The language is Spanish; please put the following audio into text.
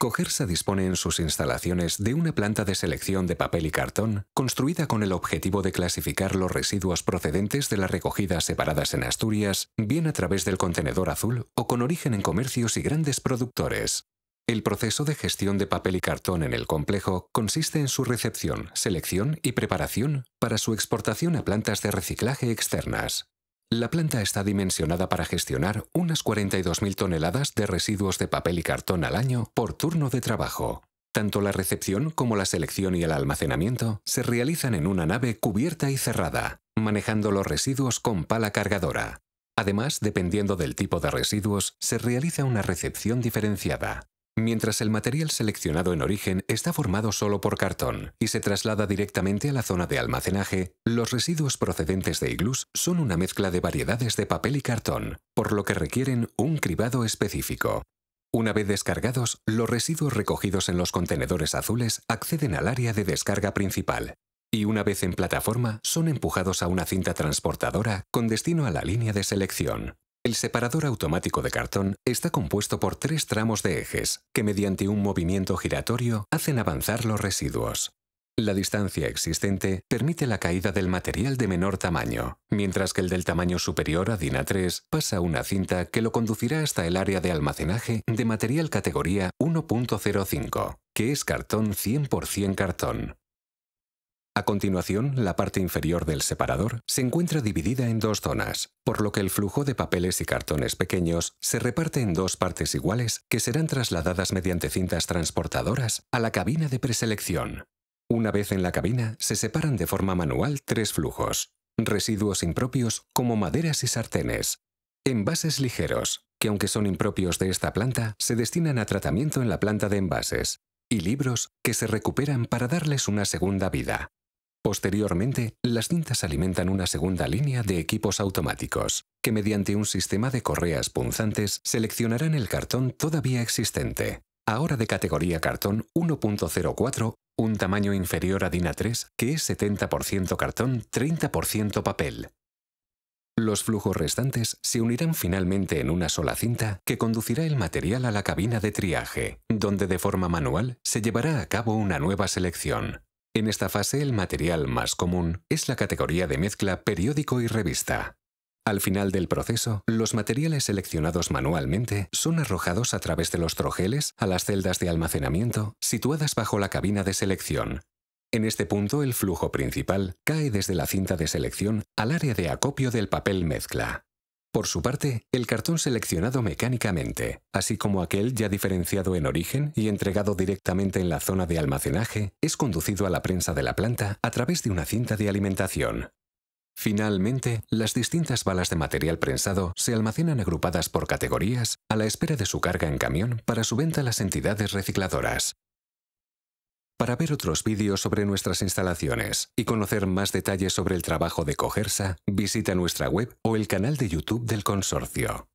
Cogersa dispone en sus instalaciones de una planta de selección de papel y cartón construida con el objetivo de clasificar los residuos procedentes de las recogidas separadas en Asturias, bien a través del contenedor azul o con origen en comercios y grandes productores. El proceso de gestión de papel y cartón en el complejo consiste en su recepción, selección y preparación para su exportación a plantas de reciclaje externas. La planta está dimensionada para gestionar unas 42.000 toneladas de residuos de papel y cartón al año por turno de trabajo. Tanto la recepción como la selección y el almacenamiento se realizan en una nave cubierta y cerrada, manejando los residuos con pala cargadora. Además, dependiendo del tipo de residuos, se realiza una recepción diferenciada. Mientras el material seleccionado en origen está formado solo por cartón y se traslada directamente a la zona de almacenaje, los residuos procedentes de iglus son una mezcla de variedades de papel y cartón, por lo que requieren un cribado específico. Una vez descargados, los residuos recogidos en los contenedores azules acceden al área de descarga principal y una vez en plataforma son empujados a una cinta transportadora con destino a la línea de selección. El separador automático de cartón está compuesto por tres tramos de ejes que mediante un movimiento giratorio hacen avanzar los residuos. La distancia existente permite la caída del material de menor tamaño, mientras que el del tamaño superior a DINA 3 pasa una cinta que lo conducirá hasta el área de almacenaje de material categoría 1.05, que es cartón 100% cartón. A continuación, la parte inferior del separador se encuentra dividida en dos zonas, por lo que el flujo de papeles y cartones pequeños se reparte en dos partes iguales que serán trasladadas mediante cintas transportadoras a la cabina de preselección. Una vez en la cabina, se separan de forma manual tres flujos. Residuos impropios como maderas y sartenes. Envases ligeros, que aunque son impropios de esta planta, se destinan a tratamiento en la planta de envases. Y libros, que se recuperan para darles una segunda vida. Posteriormente, las cintas alimentan una segunda línea de equipos automáticos, que mediante un sistema de correas punzantes seleccionarán el cartón todavía existente, ahora de categoría cartón 1.04, un tamaño inferior a DINA 3 que es 70% cartón, 30% papel. Los flujos restantes se unirán finalmente en una sola cinta que conducirá el material a la cabina de triaje, donde de forma manual se llevará a cabo una nueva selección. En esta fase el material más común es la categoría de mezcla periódico y revista. Al final del proceso, los materiales seleccionados manualmente son arrojados a través de los trojeles a las celdas de almacenamiento situadas bajo la cabina de selección. En este punto el flujo principal cae desde la cinta de selección al área de acopio del papel mezcla. Por su parte, el cartón seleccionado mecánicamente, así como aquel ya diferenciado en origen y entregado directamente en la zona de almacenaje, es conducido a la prensa de la planta a través de una cinta de alimentación. Finalmente, las distintas balas de material prensado se almacenan agrupadas por categorías a la espera de su carga en camión para su venta a las entidades recicladoras. Para ver otros vídeos sobre nuestras instalaciones y conocer más detalles sobre el trabajo de Cogersa, visita nuestra web o el canal de YouTube del Consorcio.